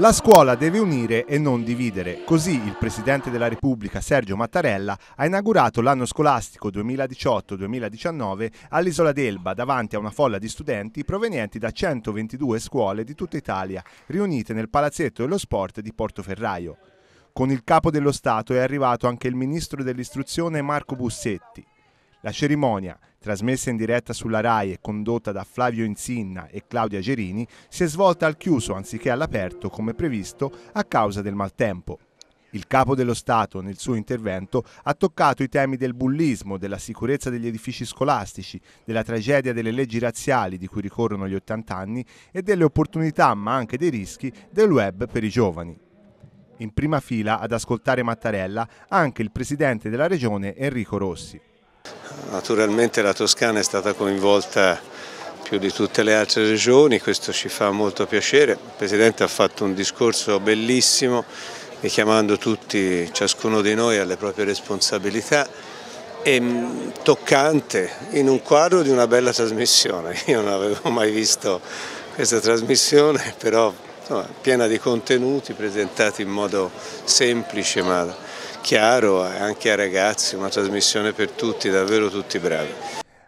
La scuola deve unire e non dividere. Così il Presidente della Repubblica Sergio Mattarella ha inaugurato l'anno scolastico 2018-2019 all'isola d'Elba davanti a una folla di studenti provenienti da 122 scuole di tutta Italia, riunite nel Palazzetto dello Sport di Portoferraio. Con il capo dello Stato è arrivato anche il ministro dell'Istruzione Marco Bussetti. La cerimonia, trasmessa in diretta sulla RAI e condotta da Flavio Insinna e Claudia Gerini, si è svolta al chiuso anziché all'aperto come previsto a causa del maltempo. Il capo dello Stato nel suo intervento ha toccato i temi del bullismo, della sicurezza degli edifici scolastici, della tragedia delle leggi razziali di cui ricorrono gli 80 anni e delle opportunità ma anche dei rischi del web per i giovani. In prima fila ad ascoltare Mattarella anche il presidente della regione Enrico Rossi. Naturalmente la Toscana è stata coinvolta più di tutte le altre regioni, questo ci fa molto piacere. Il Presidente ha fatto un discorso bellissimo richiamando tutti, ciascuno di noi, alle proprie responsabilità e mm, toccante in un quadro di una bella trasmissione. Io non avevo mai visto questa trasmissione, però insomma, piena di contenuti presentati in modo semplice ma chiaro eh, anche ai ragazzi, una trasmissione per tutti, davvero tutti bravi.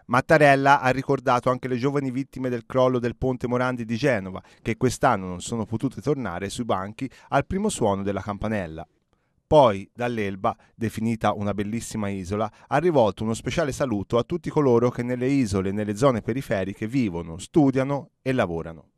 Mattarella ha ricordato anche le giovani vittime del crollo del ponte Morandi di Genova, che quest'anno non sono potute tornare sui banchi al primo suono della campanella. Poi, dall'Elba, definita una bellissima isola, ha rivolto uno speciale saluto a tutti coloro che nelle isole e nelle zone periferiche vivono, studiano e lavorano.